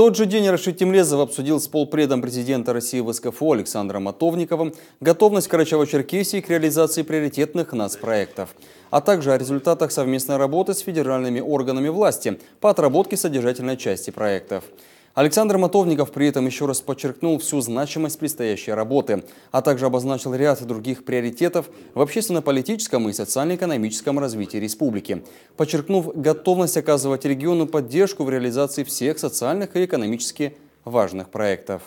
тот же день Рашид Темлезов обсудил с полпредом президента России ВСКФО Александром Матовниковым готовность Карачаева-Черкесии к реализации приоритетных нас проектов, а также о результатах совместной работы с федеральными органами власти по отработке содержательной части проектов. Александр Мотовников при этом еще раз подчеркнул всю значимость предстоящей работы, а также обозначил ряд других приоритетов в общественно-политическом и социально-экономическом развитии республики, подчеркнув готовность оказывать региону поддержку в реализации всех социальных и экономически важных проектов.